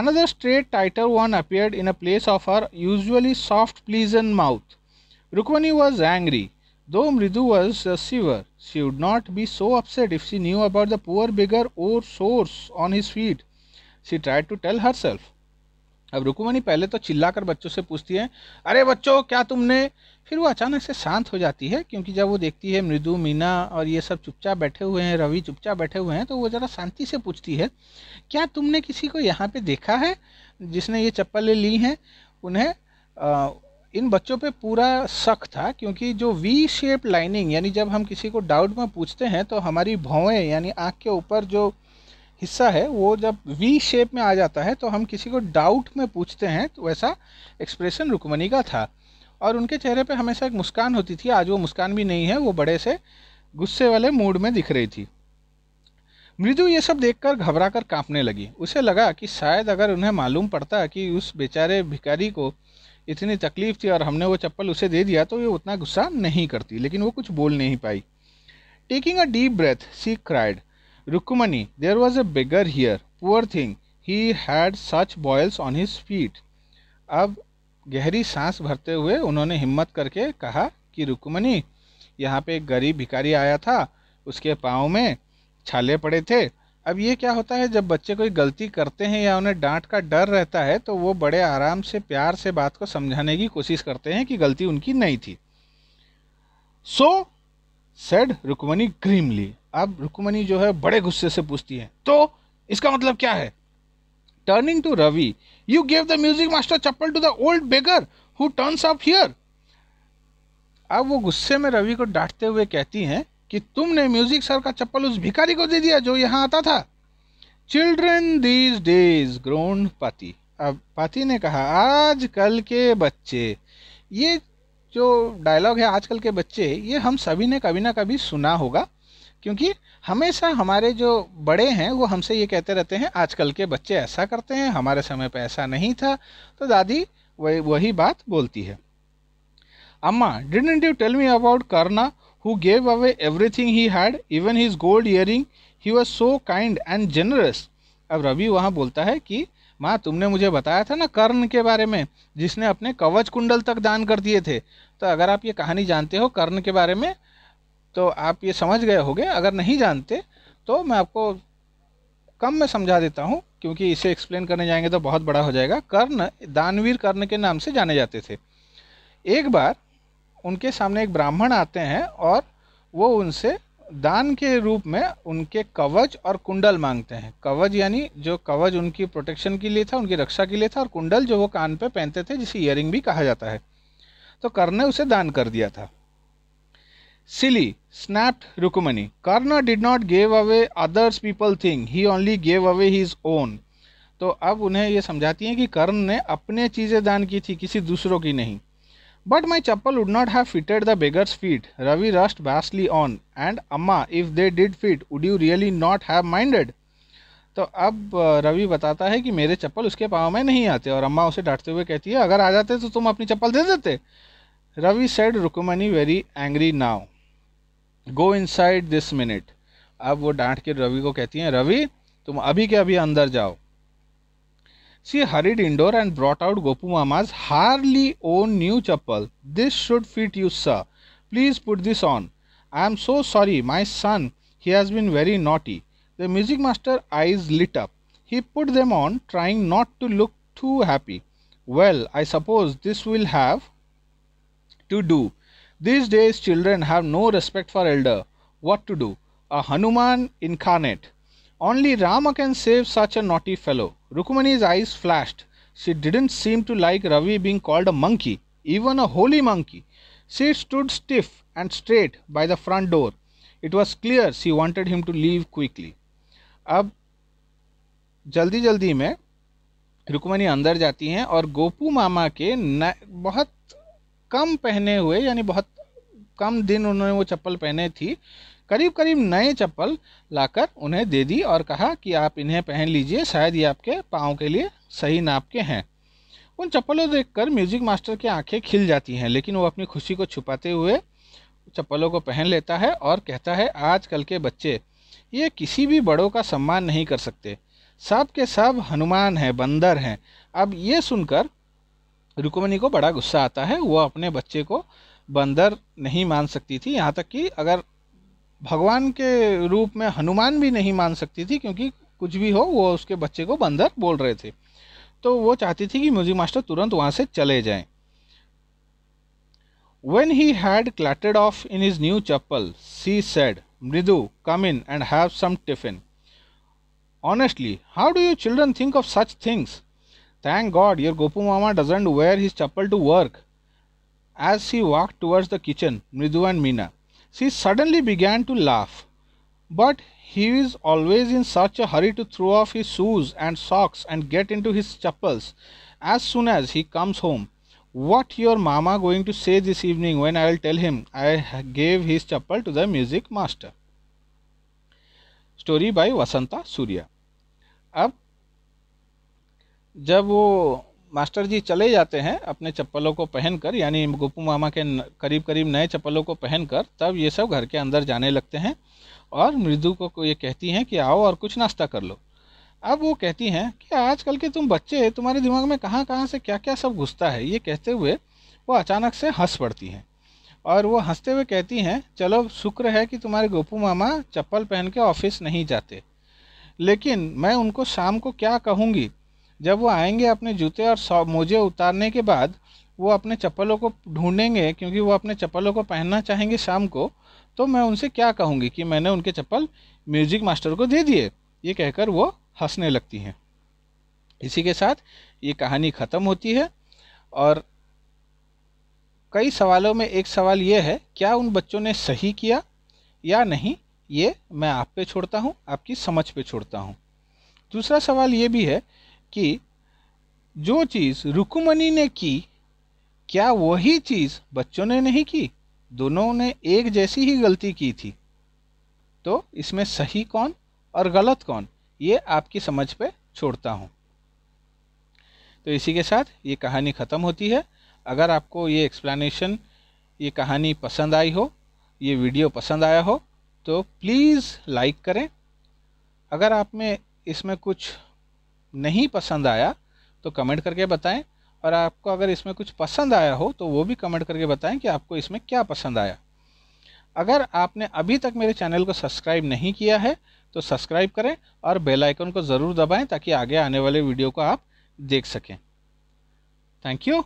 Another straight, tighter one appeared in a place of her usually soft, pleasant mouth. Rukmani was angry, though Mridu was a shiver. She would not be so upset if she knew about the poor beggar or sores on his feet. She tried to tell herself. अब रुकुमनी पहले तो चिल्लाकर बच्चों से पूछती है अरे बच्चों क्या तुमने फिर वो अचानक से शांत हो जाती है क्योंकि जब वो देखती है मृदु मीना और ये सब चुपचाप बैठे हुए हैं रवि चुपचाप बैठे हुए हैं तो वो ज़रा शांति से पूछती है क्या तुमने किसी को यहाँ पे देखा है जिसने ये चप्पलें ली हैं उन्हें इन बच्चों पे पूरा शक था क्योंकि जो वी शेप लाइनिंग यानी जब हम किसी को डाउट में पूछते हैं तो हमारी भौएँ यानी आँख के ऊपर जो हिस्सा है वो जब वी शेप में आ जाता है तो हम किसी को डाउट में पूछते हैं तो वैसा एक्सप्रेशन रुकमणी का था और उनके चेहरे पे हमेशा एक मुस्कान होती थी आज वो मुस्कान भी नहीं है वो बड़े से गुस्से वाले मूड में दिख रही थी मृदु ये सब देखकर घबरा कर कांपने लगी उसे लगा कि शायद अगर उन्हें मालूम पड़ता कि उस बेचारे भिखारी को इतनी तकलीफ़ थी और हमने वो चप्पल उसे दे दिया तो ये उतना गुस्सा नहीं करती लेकिन वो कुछ बोल नहीं पाई taking a deep breath she cried Rukmani there was a beggar here poor thing he had such boils on his feet अब गहरी सांस भरते हुए उन्होंने हिम्मत करके कहा कि रुकमनी यहाँ पे एक गरीब भिखारी आया था उसके पाँव में छाले पड़े थे अब ये क्या होता है जब बच्चे कोई गलती करते हैं या उन्हें डांट का डर रहता है तो वो बड़े आराम से प्यार से बात को समझाने की कोशिश करते हैं कि गलती उनकी नहीं थी सो सेड रुकमनी ग्रीमली अब रुकमनी जो है बड़े गुस्से से पूछती है तो इसका मतलब क्या है turning to Ravi you gave the music master chappal to the old beggar who turns up here अब वो गुस्से में रवि को डांटते हुए कहती हैं कि तुमने म्यूजिक सर का चप्पल उस भिखारी को दे दिया जो यहाँ आता था चिल्ड्रेन दीज डेज ग्रोन पति अब पति ने कहा आज कल के बच्चे ये जो डायलॉग है आजकल के बच्चे ये हम सभी ने कभी ना कभी सुना होगा क्योंकि हमेशा हमारे जो बड़े हैं वो हमसे ये कहते रहते हैं आजकल के बच्चे ऐसा करते हैं हमारे समय पर ऐसा नहीं था तो दादी वही वही बात बोलती है अम्मा didn't you tell me about Karna who gave away everything he had, even his gold earring. He was so kind and generous. अब रवि वहाँ बोलता है कि माँ तुमने मुझे बताया था ना कर्ण के बारे में जिसने अपने कवच कुंडल तक दान कर दिए थे तो अगर आप ये कहानी जानते हो कर्ण के बारे में तो आप ये समझ गए होगे अगर नहीं जानते तो मैं आपको कम में समझा देता हूँ क्योंकि इसे एक्सप्लेन करने जाएंगे तो बहुत बड़ा हो जाएगा कर्ण दानवीर कर्ण के नाम से जाने जाते थे एक बार उनके सामने एक ब्राह्मण आते हैं और वो उनसे दान के रूप में उनके कवच और कुंडल मांगते हैं कवच यानी जो कवच उनकी प्रोटेक्शन के लिए था उनकी रक्षा के लिए था और कुंडल जो वो कान पे पहनते थे जिसे ईयरिंग भी कहा जाता है तो कर्ण ने उसे दान कर दिया था silly snapped Rukmani Karna did not gave away others people thing he only gave away his own तो अब उन्हें ये समझाती हैं कि कर्ण ने अपने चीज़ें दान की थी किसी दूसरों की नहीं But my chappal would not have fitted the beggar's feet. Ravi rushed vastly on. And Amma, if they did fit, would you really not have minded? तो अब रवि बताता है कि मेरे चप्पल उसके पाँव में नहीं आते और अम्मा उसे डांटते हुए कहती है अगर आ जाते तो तुम अपनी चप्पल दे देते Ravi said Rukmani very angry now go inside this minute अब वो डांट के रवि को कहती हैं रवि तुम अभी के अभी अंदर जाओ She hurried indoor and brought out Gopu Mama's hardly own new chappal. This should fit you, sir. Please put this on. I am so sorry, my son. He has been very naughty. The music master's eyes lit up. He put them on, trying not to look too happy. Well, I suppose this will have to do. These days, children have no respect for elder. What to do? A Hanuman incarnate. Only Rama can save such a naughty fellow. Rukmani's eyes flashed. She didn't seem to like Ravi being called a monkey, even a holy monkey. She stood stiff and straight by the front door. It was clear she wanted him to leave quickly. अब जल्दी जल्दी में रुकमणी अंदर जाती हैं और गोपू मामा के न, बहुत कम पहने हुए यानी बहुत कम दिन उन्होंने वो चप्पल पहने थी करीब करीब नए चप्पल लाकर उन्हें दे दी और कहा कि आप इन्हें पहन लीजिए शायद ये आपके पाँव के लिए सही नाप के हैं उन चप्पलों देखकर म्यूजिक मास्टर की आंखें खिल जाती हैं लेकिन वो अपनी खुशी को छुपाते हुए चप्पलों को पहन लेता है और कहता है आजकल के बच्चे ये किसी भी बड़ों का सम्मान नहीं कर सकते सब के सब हनुमान हैं बंदर हैं अब ये सुनकर रुकमणी को बड़ा गुस्सा आता है वो अपने बच्चे को बंदर नहीं मान सकती थी यहाँ तक कि अगर भगवान के रूप में हनुमान भी नहीं मान सकती थी क्योंकि कुछ भी हो वो उसके बच्चे को बंदर बोल रहे थे तो वो चाहती थी कि म्यूजिक मास्टर तुरंत वहाँ से चले जाएं। When he had clattered off in his new chapel, she said, Mridu, come in and have some tiffin. Honestly, how do you children think of such things? Thank God your Gopu Mama doesn't wear his chapel to work. As he walked towards the kitchen, Mridu and Meena She suddenly began to laugh. But he is always in such a hurry to throw off his shoes and socks and get into his chappals as soon as he comes home. What your mamma going to say this evening when I'll tell him I gave his chappal to the music master? Story by Vasanta Surya. अब जब वो master जी चले जाते हैं अपने चप्पलों को पहनकर यानी गोपू मामा के करीब करीब नए चप्पलों को पहनकर तब ये सब घर के अंदर जाने लगते हैं और मृदु को ये कहती हैं कि आओ और कुछ नाश्ता कर लो अब वो कहती हैं कि आजकल के तुम बच्चे तुम्हारे दिमाग में कहाँ कहाँ से क्या क्या सब घुसता है ये कहते हुए वो अचानक से हंस पड़ती हैं और वो हंसते हुए कहती हैं चलो शुक्र है कि तुम्हारे गोपू मामा चप्पल पहन के ऑफिस नहीं जाते लेकिन मैं उनको शाम को क्या कहूँगी जब वो आएंगे अपने जूते और मोजे उतारने के बाद वो अपने चप्पलों को ढूंढेंगे क्योंकि वो अपने चप्पलों को पहनना चाहेंगे शाम को तो मैं उनसे क्या कहूँगी कि मैंने उनके चप्पल म्यूजिक मास्टर को दे दिए ये कहकर वो हंसने लगती हैं इसी के साथ ये कहानी ख़त्म होती है और कई सवालों में एक सवाल ये है क्या उन बच्चों ने सही किया या नहीं ये मैं आप पे छोड़ता हूँ आपकी समझ पे छोड़ता हूँ दूसरा सवाल ये भी है कि जो चीज़ रुकमणि ने की क्या वही चीज़ बच्चों ने नहीं की दोनों ने एक जैसी ही गलती की थी तो इसमें सही कौन और गलत कौन ये आपकी समझ पे छोड़ता हूँ तो इसी के साथ ये कहानी ख़त्म होती है अगर आपको ये एक्सप्लेनेशन ये कहानी पसंद आई हो ये वीडियो पसंद आया हो तो प्लीज़ लाइक करें अगर आप में इसमें कुछ नहीं पसंद आया तो कमेंट करके बताएं और आपको अगर इसमें कुछ पसंद आया हो तो वो भी कमेंट करके बताएं कि आपको इसमें क्या पसंद आया अगर आपने अभी तक मेरे चैनल को सब्सक्राइब नहीं किया है तो सब्सक्राइब करें और बेल आइकन को ज़रूर दबाएं ताकि आगे आने वाले वीडियो को आप देख सकें थैंक यू